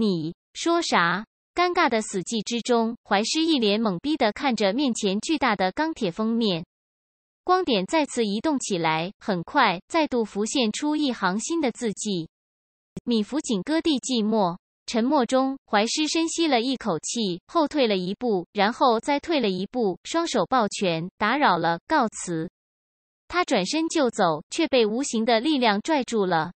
你说啥？尴尬的死寂之中，怀师一脸懵逼的看着面前巨大的钢铁封面，光点再次移动起来，很快再度浮现出一行新的字迹：米福景割地寂寞。”沉默中，怀师深吸了一口气，后退了一步，然后再退了一步，双手抱拳，打扰了，告辞。他转身就走，却被无形的力量拽住了。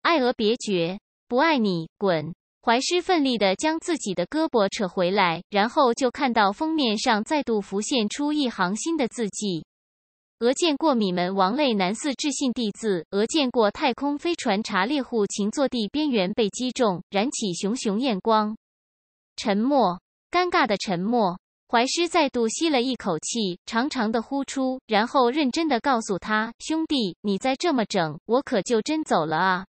爱而别绝，不爱你，滚。怀师奋力的将自己的胳膊扯回来，然后就看到封面上再度浮现出一行新的字迹：“俄见过米门王类男四致信地字俄见过太空飞船查猎户擎坐地边缘被击中，燃起熊熊焰光。”沉默，尴尬的沉默。怀师再度吸了一口气，长长的呼出，然后认真的告诉他：“兄弟，你再这么整，我可就真走了啊。”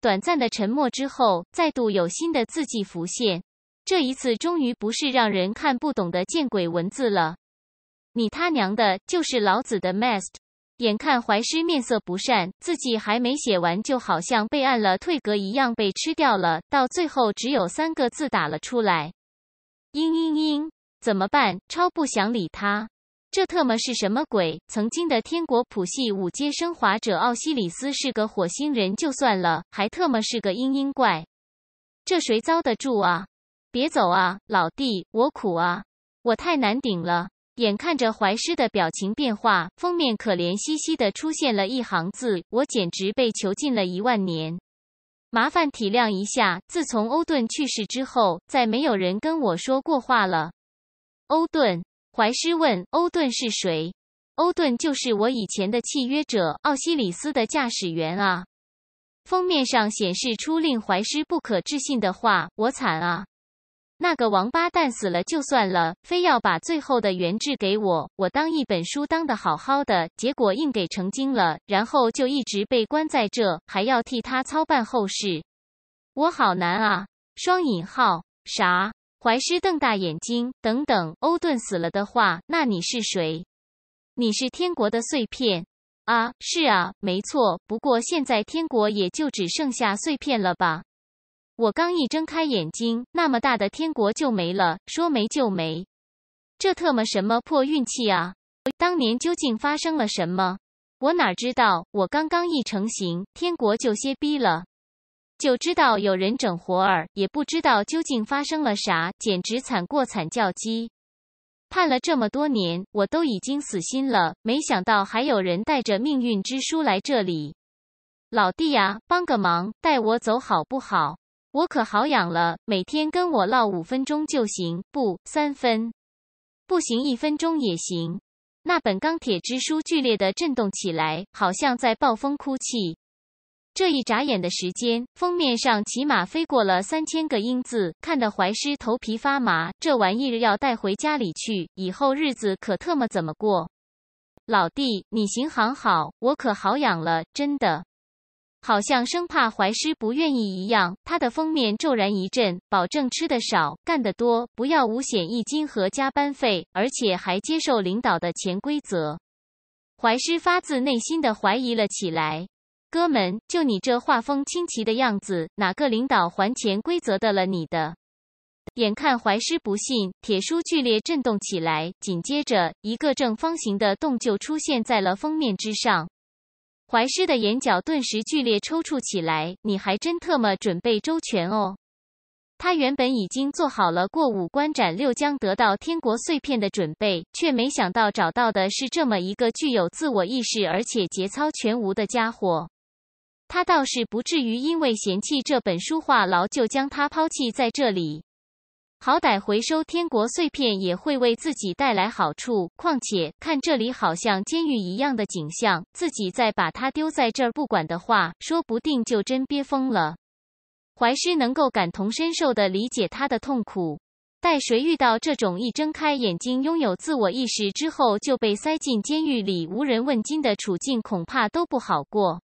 短暂的沉默之后，再度有新的字迹浮现。这一次终于不是让人看不懂的见鬼文字了。你他娘的，就是老子的 mast！眼看怀师面色不善，字迹还没写完，就好像被按了退格一样被吃掉了。到最后只有三个字打了出来：嘤嘤嘤。怎么办？超不想理他。这特么是什么鬼？曾经的天国谱系五阶升华者奥西里斯是个火星人，就算了，还特么是个嘤嘤怪，这谁遭得住啊？别走啊，老弟，我苦啊，我太难顶了。眼看着怀师的表情变化，封面可怜兮兮的出现了一行字：我简直被囚禁了一万年。麻烦体谅一下，自从欧顿去世之后，再没有人跟我说过话了。欧顿。怀师问：“欧顿是谁？”欧顿就是我以前的契约者奥西里斯的驾驶员啊。封面上显示出令怀师不可置信的话：“我惨啊，那个王八蛋死了就算了，非要把最后的原质给我，我当一本书当的好好的，结果硬给成精了，然后就一直被关在这，还要替他操办后事，我好难啊。”双引号啥？怀师瞪大眼睛，等等，欧顿死了的话，那你是谁？你是天国的碎片啊？是啊，没错。不过现在天国也就只剩下碎片了吧？我刚一睁开眼睛，那么大的天国就没了，说没就没。这特么什么破运气啊！当年究竟发生了什么？我哪知道？我刚刚一成型，天国就歇逼了。就知道有人整活儿，也不知道究竟发生了啥，简直惨过惨叫鸡。判了这么多年，我都已经死心了，没想到还有人带着命运之书来这里。老弟呀，帮个忙，带我走好不好？我可好养了，每天跟我唠五分钟就行，不，三分，不行，一分钟也行。那本钢铁之书剧烈的震动起来，好像在暴风哭泣。这一眨眼的时间，封面上起码飞过了三千个英字，看得怀师头皮发麻。这玩意要带回家里去，以后日子可特么怎么过？老弟，你行行好，我可好养了，真的。好像生怕怀师不愿意一样，他的封面骤然一震，保证吃的少，干得多，不要五险一金和加班费，而且还接受领导的潜规则。怀师发自内心的怀疑了起来。哥们，就你这画风清奇的样子，哪个领导还潜规则的了你的？眼看怀师不信，铁书剧烈震动起来，紧接着一个正方形的洞就出现在了封面之上。怀师的眼角顿时剧烈抽搐起来。你还真特么准备周全哦！他原本已经做好了过五关斩六将得到天国碎片的准备，却没想到找到的是这么一个具有自我意识而且节操全无的家伙。他倒是不至于因为嫌弃这本书话痨就将它抛弃在这里，好歹回收天国碎片也会为自己带来好处。况且看这里好像监狱一样的景象，自己再把它丢在这儿不管的话，说不定就真憋疯了。怀师能够感同身受的理解他的痛苦，待谁遇到这种一睁开眼睛拥有自我意识之后就被塞进监狱里无人问津的处境，恐怕都不好过。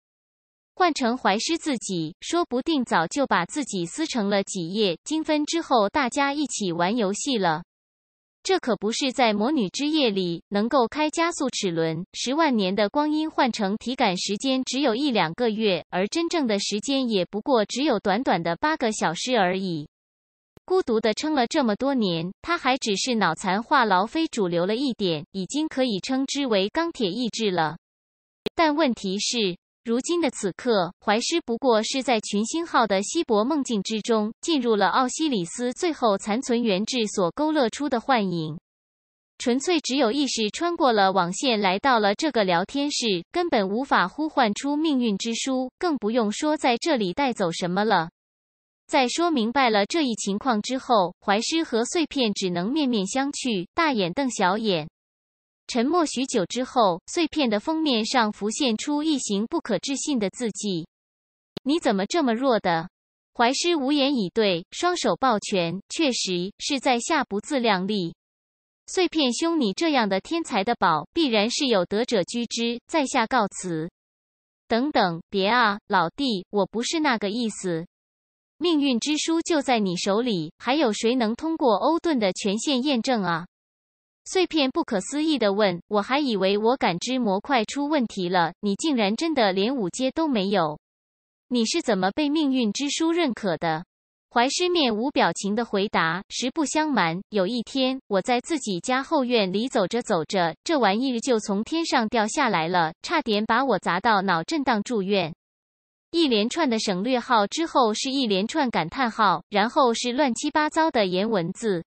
换成怀师自己，说不定早就把自己撕成了几页精分之后，大家一起玩游戏了。这可不是在魔女之夜里能够开加速齿轮，十万年的光阴换成体感时间只有一两个月，而真正的时间也不过只有短短的八个小时而已。孤独的撑了这么多年，他还只是脑残话痨、非主流了一点，已经可以称之为钢铁意志了。但问题是。如今的此刻，怀师不过是在群星号的稀伯梦境之中，进入了奥西里斯最后残存原质所勾勒出的幻影，纯粹只有意识穿过了网线来到了这个聊天室，根本无法呼唤出命运之书，更不用说在这里带走什么了。在说明白了这一情况之后，怀师和碎片只能面面相觑，大眼瞪小眼。沉默许久之后，碎片的封面上浮现出一行不可置信的字迹：“你怎么这么弱的？”怀师无言以对，双手抱拳：“确实是在下不自量力。”碎片兄，你这样的天才的宝，必然是有德者居之。在下告辞。等等，别啊，老弟，我不是那个意思。命运之书就在你手里，还有谁能通过欧顿的权限验证啊？碎片不可思议地问：“我还以为我感知模块出问题了，你竟然真的连五阶都没有？你是怎么被命运之书认可的？”怀师面无表情地回答：“实不相瞒，有一天我在自己家后院里走着走着，这玩意就从天上掉下来了，差点把我砸到脑震荡住院。”一连串的省略号之后是一连串感叹号，然后是乱七八糟的颜文字。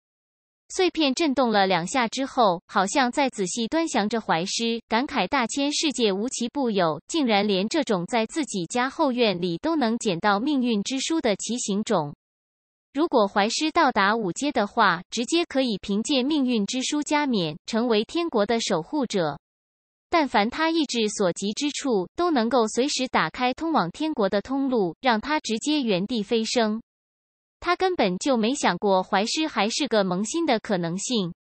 碎片震动了两下之后，好像在仔细端详着怀师，感慨大千世界无奇不有，竟然连这种在自己家后院里都能捡到命运之书的奇形种。如果怀师到达五阶的话，直接可以凭借命运之书加冕，成为天国的守护者。但凡他意志所及之处，都能够随时打开通往天国的通路，让他直接原地飞升。他根本就没想过怀师还是个萌新的可能性。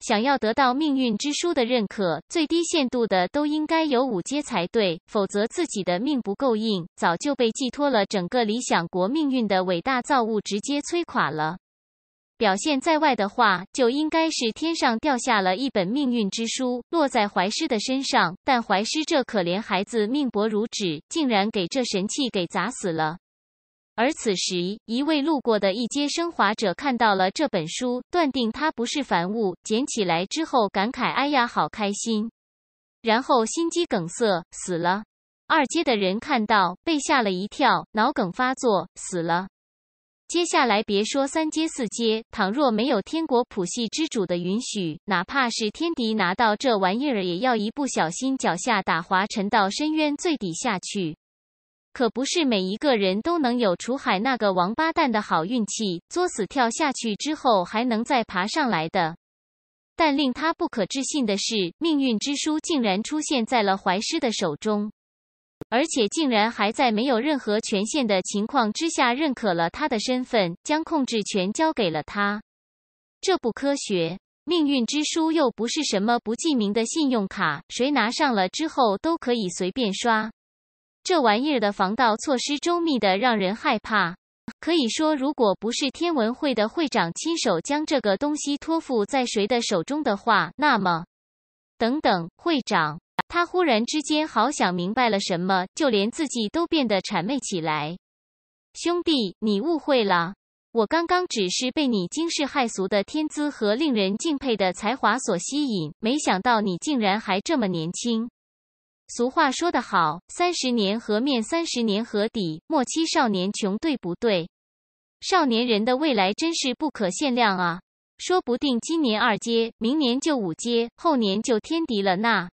想要得到命运之书的认可，最低限度的都应该有五阶才对，否则自己的命不够硬，早就被寄托了整个理想国命运的伟大造物直接摧垮了。表现在外的话，就应该是天上掉下了一本命运之书，落在怀师的身上。但怀师这可怜孩子命薄如纸，竟然给这神器给砸死了。而此时，一位路过的一阶升华者看到了这本书，断定它不是凡物，捡起来之后感慨：“哎呀，好开心！”然后心肌梗塞死了。二阶的人看到被吓了一跳，脑梗发作死了。接下来别说三阶、四阶，倘若没有天国谱系之主的允许，哪怕是天敌拿到这玩意儿，也要一不小心脚下打滑，沉到深渊最底下去。可不是每一个人都能有楚海那个王八蛋的好运气，作死跳下去之后还能再爬上来的。但令他不可置信的是，命运之书竟然出现在了怀师的手中，而且竟然还在没有任何权限的情况之下认可了他的身份，将控制权交给了他。这不科学，命运之书又不是什么不记名的信用卡，谁拿上了之后都可以随便刷。这玩意儿的防盗措施周密的让人害怕。可以说，如果不是天文会的会长亲手将这个东西托付在谁的手中的话，那么……等等，会长，他忽然之间好想明白了什么，就连自己都变得谄媚起来。兄弟，你误会了，我刚刚只是被你惊世骇俗的天资和令人敬佩的才华所吸引，没想到你竟然还这么年轻。俗话说得好，三十年河面，三十年河底，莫欺少年穷，对不对？少年人的未来真是不可限量啊！说不定今年二阶，明年就五阶，后年就天敌了呢。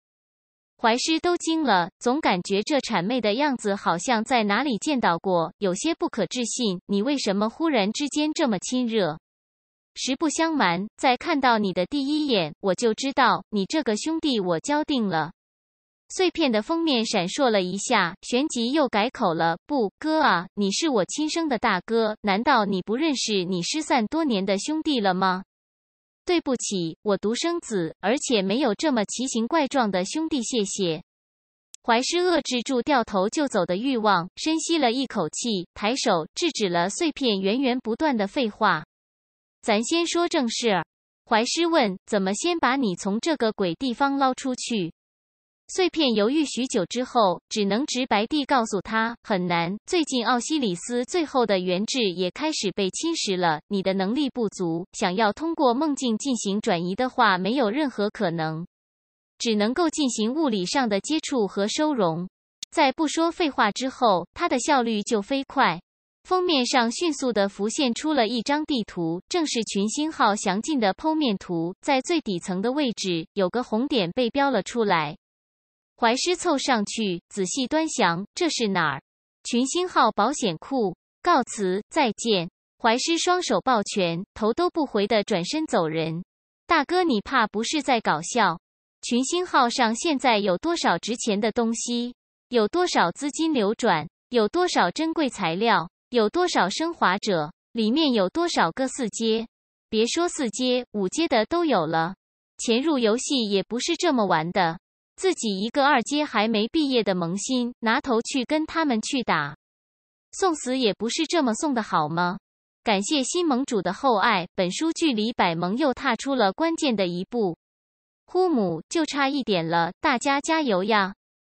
怀师都惊了，总感觉这谄媚的样子好像在哪里见到过，有些不可置信。你为什么忽然之间这么亲热？实不相瞒，在看到你的第一眼，我就知道你这个兄弟我交定了。碎片的封面闪烁了一下，旋即又改口了：“不，哥啊，你是我亲生的大哥，难道你不认识你失散多年的兄弟了吗？”对不起，我独生子，而且没有这么奇形怪状的兄弟。谢谢。怀师遏制住掉头就走的欲望，深吸了一口气，抬手制止了碎片源源不断的废话。“咱先说正事儿。”怀师问：“怎么先把你从这个鬼地方捞出去？”碎片犹豫许久之后，只能直白地告诉他很难。最近奥西里斯最后的元智也开始被侵蚀了。你的能力不足，想要通过梦境进行转移的话，没有任何可能，只能够进行物理上的接触和收容。在不说废话之后，他的效率就飞快。封面上迅速地浮现出了一张地图，正是群星号详尽的剖面图。在最底层的位置，有个红点被标了出来。怀师凑上去仔细端详，这是哪儿？群星号保险库，告辞，再见。怀师双手抱拳，头都不回的转身走人。大哥，你怕不是在搞笑？群星号上现在有多少值钱的东西？有多少资金流转？有多少珍贵材料？有多少升华者？里面有多少个四阶？别说四阶，五阶的都有了。潜入游戏也不是这么玩的。自己一个二阶还没毕业的萌新，拿头去跟他们去打，送死也不是这么送的，好吗？感谢新盟主的厚爱，本书距离百盟又踏出了关键的一步，呼姆就差一点了，大家加油呀！